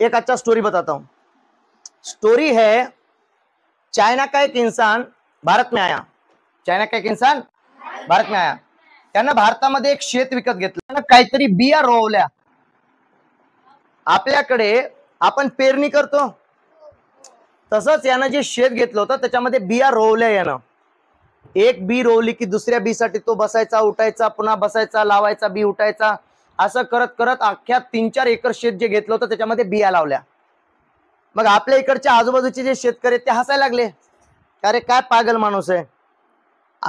एक अच्छा स्टोरी बताता हूं स्टोरी है चाइना का एक इंसान भारत में आया चायना का एक इंसान भारत में आया त्यानं भारतामध्ये एक शेत विकत घेतलं काहीतरी बिया रोवल्या आपल्याकडे आपण पेरणी करतो तसंच यानं जे शेत घेतलं होतं त्याच्यामध्ये बिया रोवल्या यानं एक बी रोवली की दुसऱ्या बी साठी तो बसायचा उठायचा पुन्हा बसायचा लावायचा बी उठायचा असं करत करत अख्ख्या तीन चार एकर शेत जे घेतलं होतं त्याच्यामध्ये बिया लावल्या मग आपल्या इकडच्या आजूबाजूचे जे शेतकरी ते हसायला लागले अरे काय पागल माणूस आहे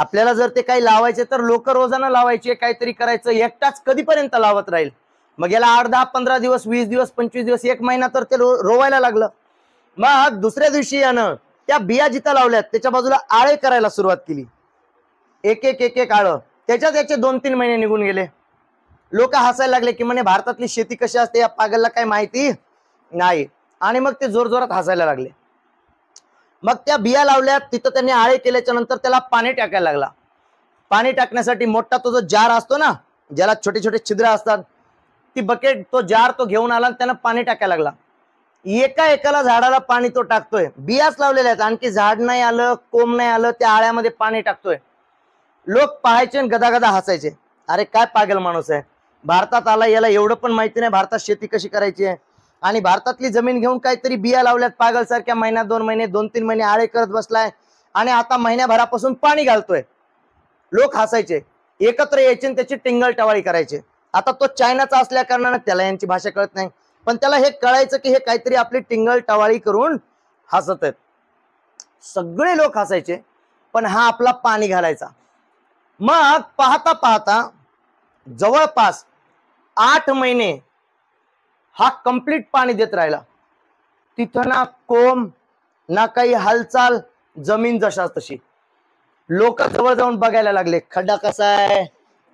आपल्याला जर ते काही लावायचे तर लोक रोजानं लावायचे काहीतरी करायचं एकटाच कधीपर्यंत लावत राहील मग याला आठ दहा पंधरा दिवस वीस दिवस पंचवीस दिवस एक महिना तर ते रोवायला लागलं मग दुसऱ्या दिवशी यानं त्या बिया जिथं लावल्यात त्याच्या बाजूला आळे करायला सुरुवात केली एक एक एक एक आळं त्याच्यात याचे दोन तीन महिने निघून गेले लोक हसायला लागले की म्हणे भारतातली शेती कशी असते या पागलला काय माहिती नाही आणि मग ते जोरजोरात हसायला लागले मग त्या बिया लावल्या तिथं त्यांनी आळे केल्याच्या नंतर त्याला पाणी टाकायला लागला पाणी टाकण्यासाठी मोठा तो जो जार असतो ना ज्याला छोटे छोटे छिद्र असतात ती बकेट तो जार तो घेऊन आला आणि त्यानं पाणी टाकायला लागला एका एकाला झाडाला पाणी तो टाकतोय बियाच लावलेल्या आहेत आणखी झाड नाही आलं कोंब नाही आलं त्या आळ्यामध्ये पाणी टाकतोय लोक पाहायचे आणि गदागदा हसायचे अरे काय पागल माणूस आहे भारतात आला याला एवढं पण माहिती नाही भारतात शेती कशी करायची आहे आणि भारतातली जमीन घेऊन काहीतरी बिया लावल्यात पागल सारख्या महिन्यात दोन महिने दोन तीन महिने आळे करत बसलाय आणि आता महिन्याभरापासून पाणी घालतोय लोक हसायचे एकत्र यायचे त्याची टिंगल टवाळी करायचे आता तो चायनाचा असल्या कारणानं त्याला यांची भाषा कळत नाही पण त्याला हे कळायचं की हे काहीतरी आपली टिंगल टवाळी करून हसत आहेत सगळे लोक हसायचे पण हा आपला पाणी घालायचा मग पाहता पाहता जवळपास आठ महिने हा कंप्लीट पाणी देत राहिला तिथं ना कोम ना काही हालचाल जमीन जशा तशी लोक जवळ जाऊन बघायला लागले खड्डा कसा आहे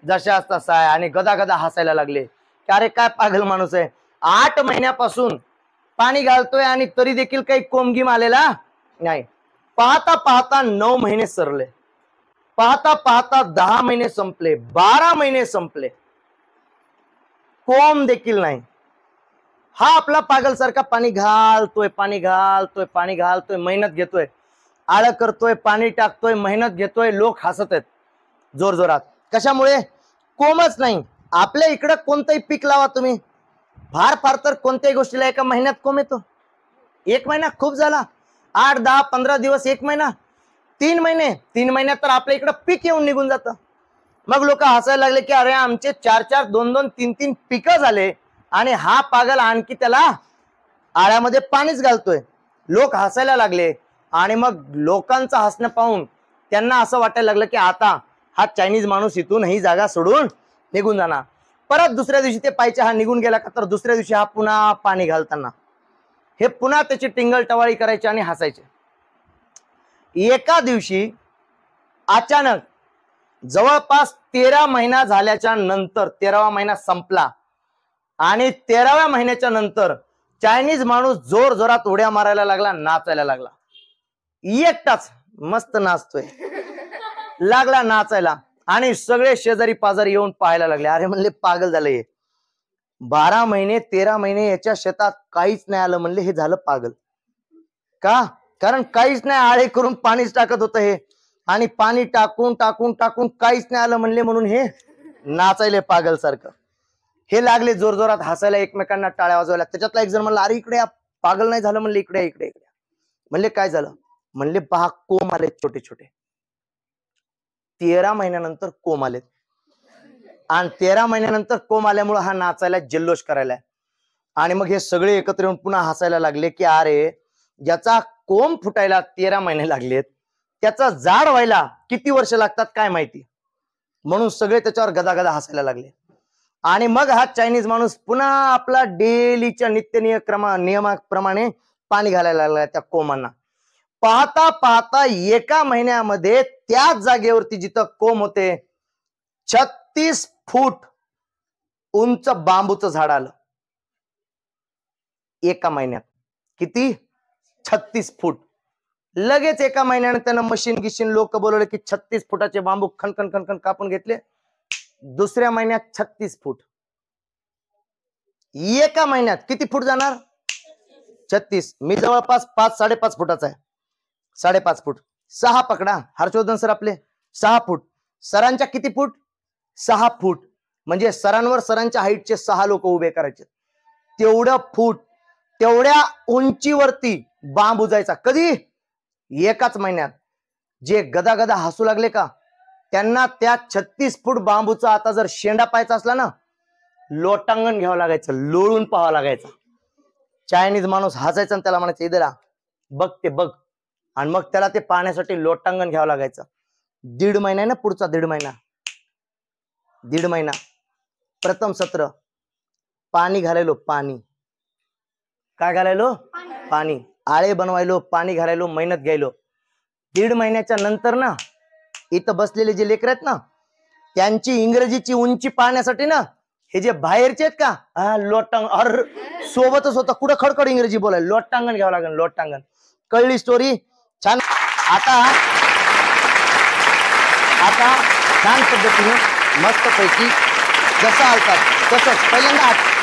जशाच तसा आहे आणि गदा गदा हसायला लागले अरे काय पागल माणूस आहे आठ महिन्यापासून पाणी घालतोय आणि तरी देखील काही कोमगीम आलेला नाही पाहता पाहता नऊ महिने सरले पाहता पाहता दहा महिने संपले बारा महिने संपले कोम देखील नाही हा आपला पागलसारखा पाणी घालतोय पाणी घालतोय पाणी घालतोय मेहनत घेतोय आळ करतोय पाणी टाकतोय मेहनत घेतोय लोक हसत आहेत जोर जोरात कशामुळे कोमच नाही आपल्या इकडं कोणतंही पीक लावा तुम्ही फार फार तर कोणत्याही गोष्टीला एका महिन्यात कोम येतो एक महिना खूप झाला आठ दहा पंधरा दिवस एक महिना तीन महिने तीन महिन्यात तर आपल्या इकडं पीक येऊन निघून जातं मग लोक हसायला लागले की अरे आमचे चार चार दोन दोन तीन तीन पिकं झाले आणि हा पागल आणखी त्याला आळ्यामध्ये पाणीच घालतोय लोक हसायला लागले आणि मग लोकांचं हसणं पाहून त्यांना असं वाटायला लागलं की आता हा चायनीज माणूस इथून ही जागा सोडून निघून जाणार परत दुसऱ्या दिवशी ते पाहिजे हा निघून गेला का तर दुसऱ्या दिवशी हा पुन्हा पाणी घालताना हे पुन्हा त्याची टिंगल टवाळी करायची आणि हसायचे एका दिवशी अचानक जवळपास तेरा महिना झाल्याच्या नंतर तेरावा महिना संपला आणि तेराव्या महिन्याच्या नंतर चायनीज माणूस जोर जोरात उड्या मारायला लागला नाचायला लागला एकटाच मस्त नाचतोय लागला नाचायला आणि सगळे शेजारी पाजारी येऊन पाहायला लागले अरे म्हणले पागल झालं हे बारा महिने तेरा महिने याच्या शेतात काहीच नाही आलं म्हणले हे झालं पागल का कारण काहीच नाही आळे करून पाणीच टाकत होतं हे आणि पाणी टाकून टाकून टाकून काहीच नाही आलं म्हणले म्हणून हे नाचायले पागल सारखं हे लागले जोरजोरात हसायला एकमेकांना टाळ्या वाजवायला त्याच्यातला एक जण म्हणलं अरे इकडे पागल नाही झालं म्हणले इकडे इकडे इकडे म्हणले काय झालं म्हणले पहा कोम आले छोटे छोटे तेरा महिन्यानंतर कोम आलेत आणि तेरा महिन्यानंतर कोम आल्यामुळे हा नाचायला जल्लोष करायला आणि मग हे सगळे एकत्र येऊन पुन्हा हसायला लागले की अरे ज्याचा कोम फुटायला तेरा महिने लागलेत त्याचा जाड व्हायला किती वर्ष लागतात काय माहिती म्हणून सगळे त्याच्यावर गदागदा हसायला लागले आणि मग हा चायनीज माणूस पुन्हा आपला डेलीच्या नित्यनियक्रमा नियमाप्रमाणे पाणी घालायला लागला त्या कोमांना पाहता पाहता एका महिन्यामध्ये त्याच जागेवरती जिथं कोम होते छत्तीस फूट उंच बांबूचं झाड आलं एका महिन्यात किती छत्तीस फूट लगेच एका महिन्याने त्यांना मशीन गिशीन लोक बोलवले की छत्तीस फुटाचे बांबू खणखण खणखण कापून घेतले दुसऱ्या महिन्यात छत्तीस फूट एका महिन्यात किती फूट जाणार छत्तीस मी जवळपास पाच साडेपाच फुटाचा आहे साडेपाच फूट सहा पकडा हर्षवर्धन सर आपले सहा फूट सरांच्या किती फूट सहा फूट म्हणजे सरांवर सरांच्या हाईटचे सहा लोक उभे करायचे तेवढं फूट तेवढ्या उंचीवरती बांब उजायचा कधी एकाच महिन्यात जे गदा गदा हसू लागले का त्यांना त्या छत्तीस फूट बांबूचा आता जर शेंडा पाहायचा असला ना लोटांगण घ्यावं लागायचं लोळून पाहावं लागायचं चायनीज माणूस हसायचा आणि त्याला म्हणायचं इधरा बघ ते बघ आणि मग त्याला ते पाहण्यासाठी लोटांगण घ्यावं लागायचं दीड महिना ना पुढचा दीड महिना दीड महिना प्रथम सत्र पाणी घालायलो पाणी काय घालायलो पाणी आळे बनवायलो पाणी घालायलो मेहनत घ्यायलो दीड महिन्याच्या नंतर ना इथं बसलेले जे लेकर आहेत ना त्यांची इंग्रजीची उंची पाहण्यासाठी ना हे जे बाहेरचे आहेत का लोटांग अर सोबतच होता कुठं खडखड इंग्रजी बोलाय लोटांगण घ्यावं लागेल लोटांगण कळली स्टोरी छान आता आता छान पद्धतीने पैकी जसं आलतात तसंच पहिल्यांदा